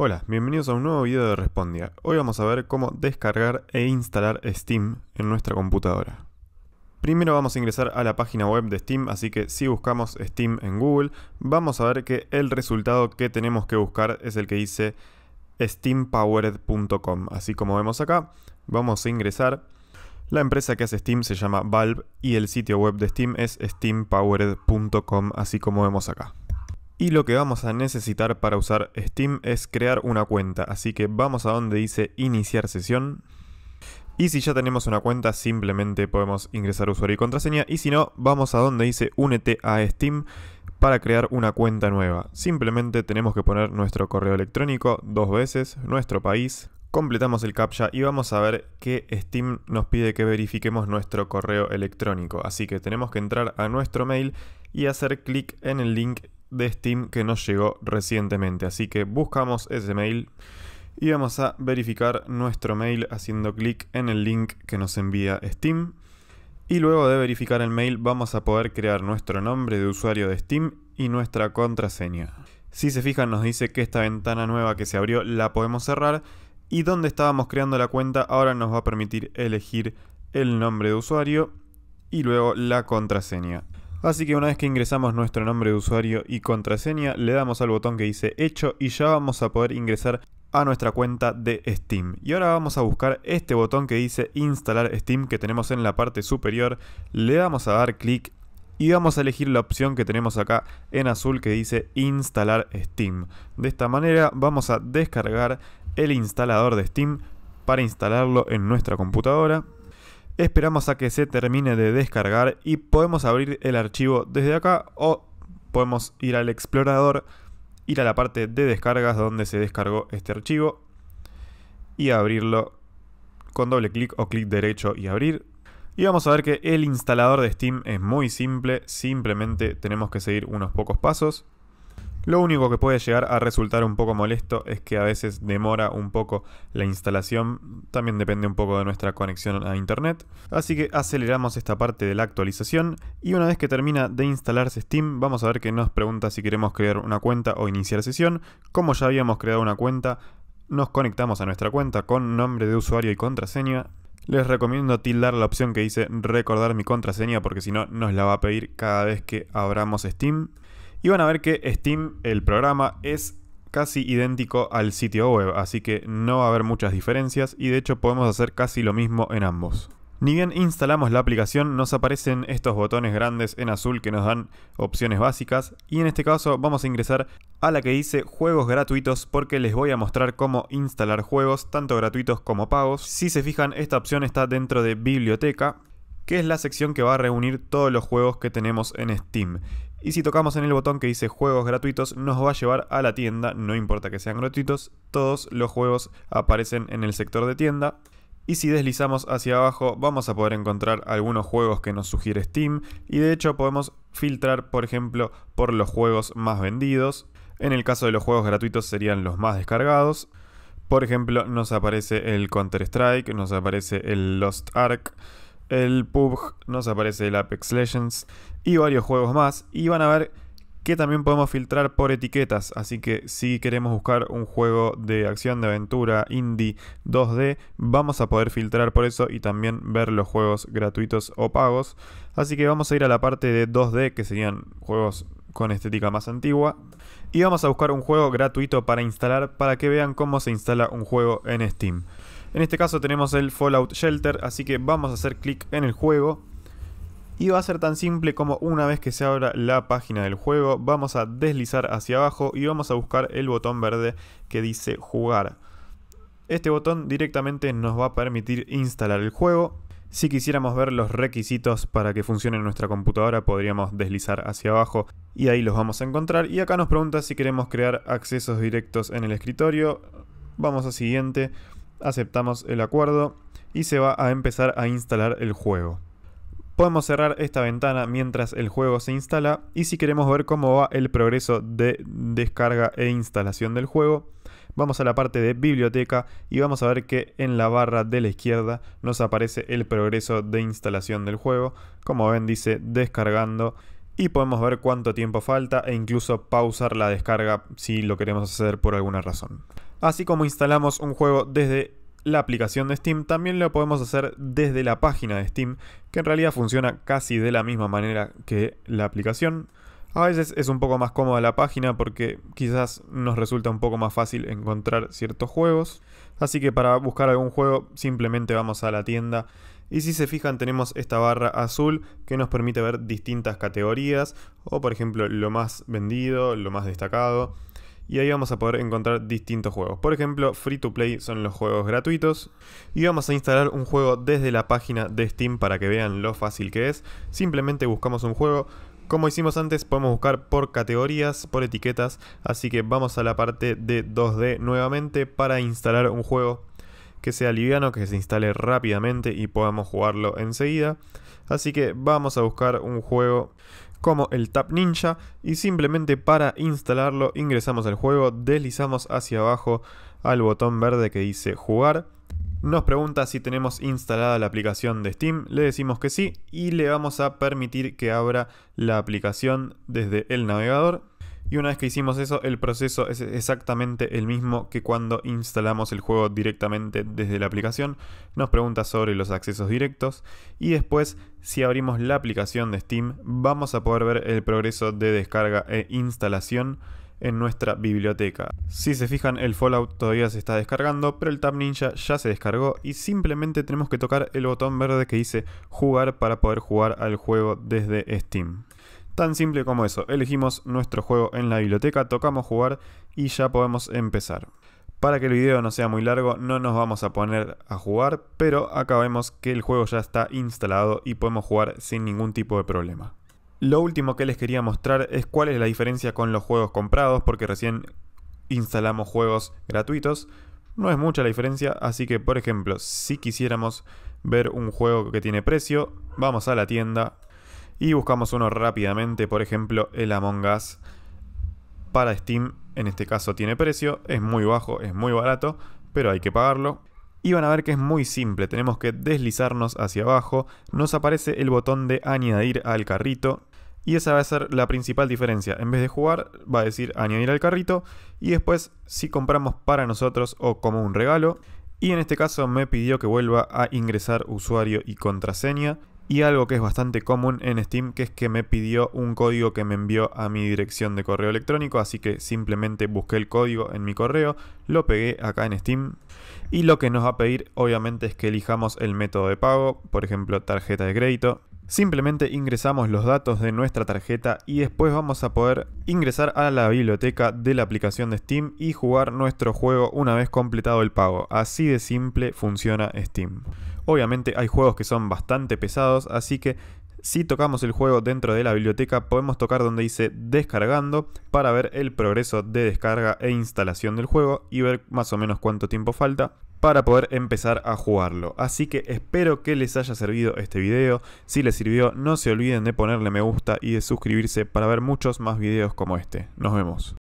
Hola, bienvenidos a un nuevo video de Respondia. Hoy vamos a ver cómo descargar e instalar Steam en nuestra computadora. Primero vamos a ingresar a la página web de Steam, así que si buscamos Steam en Google, vamos a ver que el resultado que tenemos que buscar es el que dice steampowered.com. Así como vemos acá, vamos a ingresar. La empresa que hace Steam se llama Valve y el sitio web de Steam es steampowered.com, así como vemos acá. Y lo que vamos a necesitar para usar Steam es crear una cuenta, así que vamos a donde dice iniciar sesión. Y si ya tenemos una cuenta simplemente podemos ingresar usuario y contraseña y si no vamos a donde dice únete a Steam para crear una cuenta nueva. Simplemente tenemos que poner nuestro correo electrónico dos veces, nuestro país, completamos el captcha y vamos a ver que Steam nos pide que verifiquemos nuestro correo electrónico. Así que tenemos que entrar a nuestro mail y hacer clic en el link de Steam que nos llegó recientemente. Así que buscamos ese mail y vamos a verificar nuestro mail haciendo clic en el link que nos envía Steam. Y luego de verificar el mail vamos a poder crear nuestro nombre de usuario de Steam y nuestra contraseña. Si se fijan nos dice que esta ventana nueva que se abrió la podemos cerrar y donde estábamos creando la cuenta ahora nos va a permitir elegir el nombre de usuario y luego la contraseña. Así que una vez que ingresamos nuestro nombre de usuario y contraseña, le damos al botón que dice hecho y ya vamos a poder ingresar a nuestra cuenta de Steam. Y ahora vamos a buscar este botón que dice instalar Steam que tenemos en la parte superior. Le damos a dar clic y vamos a elegir la opción que tenemos acá en azul que dice instalar Steam. De esta manera vamos a descargar el instalador de Steam para instalarlo en nuestra computadora. Esperamos a que se termine de descargar y podemos abrir el archivo desde acá o podemos ir al explorador, ir a la parte de descargas donde se descargó este archivo y abrirlo con doble clic o clic derecho y abrir. Y vamos a ver que el instalador de Steam es muy simple, simplemente tenemos que seguir unos pocos pasos. Lo único que puede llegar a resultar un poco molesto es que a veces demora un poco la instalación, también depende un poco de nuestra conexión a internet, así que aceleramos esta parte de la actualización y una vez que termina de instalarse Steam vamos a ver que nos pregunta si queremos crear una cuenta o iniciar sesión, como ya habíamos creado una cuenta, nos conectamos a nuestra cuenta con nombre de usuario y contraseña, les recomiendo tildar la opción que dice recordar mi contraseña porque si no nos la va a pedir cada vez que abramos Steam. Y van a ver que Steam, el programa, es casi idéntico al sitio web, así que no va a haber muchas diferencias y de hecho podemos hacer casi lo mismo en ambos. Ni bien instalamos la aplicación nos aparecen estos botones grandes en azul que nos dan opciones básicas y en este caso vamos a ingresar a la que dice juegos gratuitos porque les voy a mostrar cómo instalar juegos tanto gratuitos como pagos. Si se fijan esta opción está dentro de biblioteca que es la sección que va a reunir todos los juegos que tenemos en Steam. Y si tocamos en el botón que dice juegos gratuitos, nos va a llevar a la tienda, no importa que sean gratuitos, todos los juegos aparecen en el sector de tienda. Y si deslizamos hacia abajo vamos a poder encontrar algunos juegos que nos sugiere Steam y de hecho podemos filtrar por ejemplo por los juegos más vendidos. En el caso de los juegos gratuitos serían los más descargados. Por ejemplo nos aparece el Counter Strike, nos aparece el Lost Ark, el PUBG, nos aparece el Apex Legends y varios juegos más. Y van a ver que también podemos filtrar por etiquetas, así que si queremos buscar un juego de acción, de aventura, indie, 2D, vamos a poder filtrar por eso y también ver los juegos gratuitos o pagos. Así que vamos a ir a la parte de 2D, que serían juegos con estética más antigua y vamos a buscar un juego gratuito para instalar para que vean cómo se instala un juego en Steam. En este caso tenemos el Fallout Shelter, así que vamos a hacer clic en el juego. Y va a ser tan simple como una vez que se abra la página del juego, vamos a deslizar hacia abajo y vamos a buscar el botón verde que dice jugar. Este botón directamente nos va a permitir instalar el juego si quisiéramos ver los requisitos para que funcione nuestra computadora, podríamos deslizar hacia abajo y ahí los vamos a encontrar. Y acá nos pregunta si queremos crear accesos directos en el escritorio. Vamos a siguiente, aceptamos el acuerdo y se va a empezar a instalar el juego. Podemos cerrar esta ventana mientras el juego se instala y si queremos ver cómo va el progreso de descarga e instalación del juego, Vamos a la parte de biblioteca y vamos a ver que en la barra de la izquierda nos aparece el progreso de instalación del juego. Como ven dice descargando y podemos ver cuánto tiempo falta e incluso pausar la descarga si lo queremos hacer por alguna razón. Así como instalamos un juego desde la aplicación de Steam, también lo podemos hacer desde la página de Steam, que en realidad funciona casi de la misma manera que la aplicación. A veces es un poco más cómoda la página porque quizás nos resulta un poco más fácil encontrar ciertos juegos. Así que para buscar algún juego simplemente vamos a la tienda y si se fijan tenemos esta barra azul que nos permite ver distintas categorías o por ejemplo lo más vendido, lo más destacado. Y ahí vamos a poder encontrar distintos juegos. Por ejemplo, Free to Play son los juegos gratuitos. Y vamos a instalar un juego desde la página de Steam para que vean lo fácil que es. Simplemente buscamos un juego, como hicimos antes, podemos buscar por categorías, por etiquetas, así que vamos a la parte de 2D nuevamente para instalar un juego que sea liviano, que se instale rápidamente y podamos jugarlo enseguida. Así que vamos a buscar un juego como el Tap Ninja y simplemente para instalarlo ingresamos al juego, deslizamos hacia abajo al botón verde que dice jugar nos pregunta si tenemos instalada la aplicación de Steam, le decimos que sí y le vamos a permitir que abra la aplicación desde el navegador. Y una vez que hicimos eso, el proceso es exactamente el mismo que cuando instalamos el juego directamente desde la aplicación. Nos pregunta sobre los accesos directos y después, si abrimos la aplicación de Steam, vamos a poder ver el progreso de descarga e instalación en nuestra biblioteca. Si se fijan, el Fallout todavía se está descargando, pero el Tab Ninja ya se descargó y simplemente tenemos que tocar el botón verde que dice jugar para poder jugar al juego desde Steam. Tan simple como eso, elegimos nuestro juego en la biblioteca, tocamos jugar y ya podemos empezar. Para que el video no sea muy largo, no nos vamos a poner a jugar, pero acá vemos que el juego ya está instalado y podemos jugar sin ningún tipo de problema. Lo último que les quería mostrar es cuál es la diferencia con los juegos comprados, porque recién instalamos juegos gratuitos. No es mucha la diferencia, así que por ejemplo, si quisiéramos ver un juego que tiene precio, vamos a la tienda y buscamos uno rápidamente, por ejemplo, el Among Us para Steam. En este caso tiene precio, es muy bajo, es muy barato, pero hay que pagarlo. Y van a ver que es muy simple, tenemos que deslizarnos hacia abajo, nos aparece el botón de añadir al carrito, y esa va a ser la principal diferencia. En vez de jugar, va a decir añadir al carrito. Y después, si compramos para nosotros o como un regalo. Y en este caso me pidió que vuelva a ingresar usuario y contraseña. Y algo que es bastante común en Steam, que es que me pidió un código que me envió a mi dirección de correo electrónico, así que simplemente busqué el código en mi correo, lo pegué acá en Steam. Y lo que nos va a pedir obviamente es que elijamos el método de pago, por ejemplo tarjeta de crédito. Simplemente ingresamos los datos de nuestra tarjeta y después vamos a poder ingresar a la biblioteca de la aplicación de Steam y jugar nuestro juego una vez completado el pago. Así de simple funciona Steam. Obviamente hay juegos que son bastante pesados, así que si tocamos el juego dentro de la biblioteca podemos tocar donde dice descargando para ver el progreso de descarga e instalación del juego y ver más o menos cuánto tiempo falta para poder empezar a jugarlo. Así que espero que les haya servido este video. Si les sirvió, no se olviden de ponerle me gusta y de suscribirse para ver muchos más videos como este. Nos vemos.